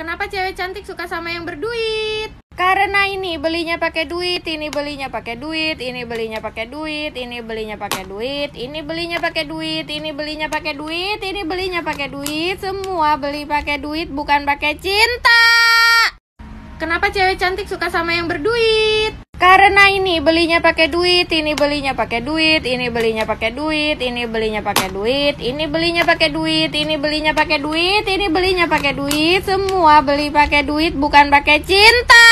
Kenapa cewek cantik suka sama yang berduit? Karena ini belinya pakai duit, ini belinya pakai duit, ini belinya pakai duit, ini belinya pakai duit, ini belinya pakai duit, ini belinya pakai duit, ini belinya pakai duit, semua beli pakai duit bukan pakai cinta. Kenapa cewek cantik suka sama yang berduit? Karena ini belinya pakai duit, ini belinya pakai duit, ini belinya pakai duit, ini belinya pakai duit, ini belinya pakai duit, ini belinya pakai duit, ini belinya pakai duit, semua beli pakai duit bukan pakai cinta.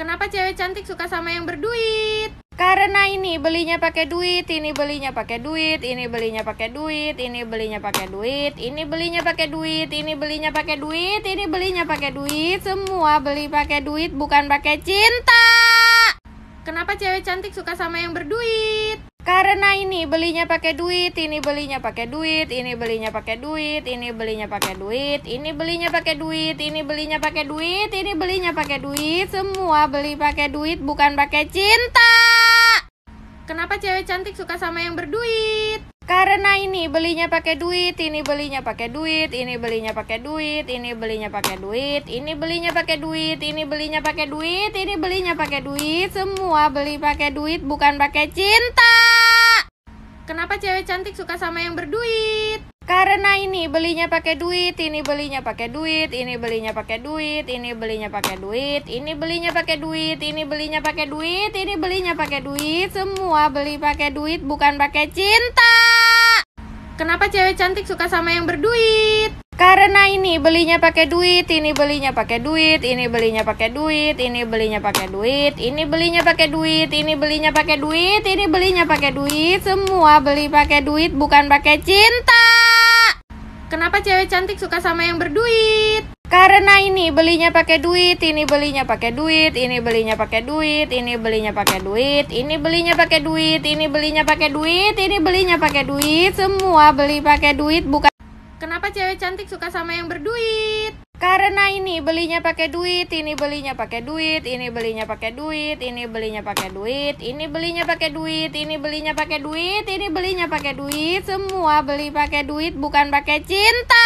Kenapa cewek cantik suka sama yang berduit? Karena ini belinya pakai duit, ini belinya pakai duit, ini belinya pakai duit, ini belinya pakai duit, ini belinya pakai duit, ini belinya pakai duit, ini belinya pakai duit, semua beli pakai duit bukan pakai cinta. Kenapa cewek cantik suka sama yang berduit? Karena ini belinya pakai duit, ini belinya pakai duit, ini belinya pakai duit, ini belinya pakai duit, ini belinya pakai duit, ini belinya pakai duit, ini belinya pakai duit, semua beli pakai duit bukan pakai cinta. Kenapa cewek cantik suka sama yang berduit? karena ini belinya pakai duit, ini belinya pakai duit, ini belinya pakai duit, ini belinya pakai duit, ini belinya pakai duit, ini belinya pakai duit, ini belinya pakai duit, semua beli pakai duit bukan pakai cinta. Kenapa cewek cantik suka sama yang berduit? Karena ini belinya pakai duit, ini belinya pakai duit, ini belinya pakai duit, ini belinya pakai duit, ini belinya pakai duit, ini belinya pakai duit, ini belinya pakai duit, semua beli pakai duit bukan pakai cinta. Kenapa cewek cantik suka sama yang berduit? Karena ini belinya pakai duit, ini belinya pakai duit, ini belinya pakai duit, ini belinya pakai duit, ini belinya pakai duit, ini belinya pakai duit, ini belinya pakai duit, semua beli pakai duit bukan pakai cinta. Kenapa cewek cantik suka sama yang berduit? Karena ini belinya pakai duit, ini belinya pakai duit, ini belinya pakai duit, ini belinya pakai duit, ini belinya pakai duit, ini belinya pakai duit, ini belinya pakai duit, semua beli pakai duit bukan Kenapa cewek cantik suka sama yang berduit? Karena ini belinya pakai duit, ini belinya pakai duit, ini belinya pakai duit, ini belinya pakai duit, ini belinya pakai duit, ini belinya pakai duit, ini belinya pakai duit, semua beli pakai duit bukan pakai cinta.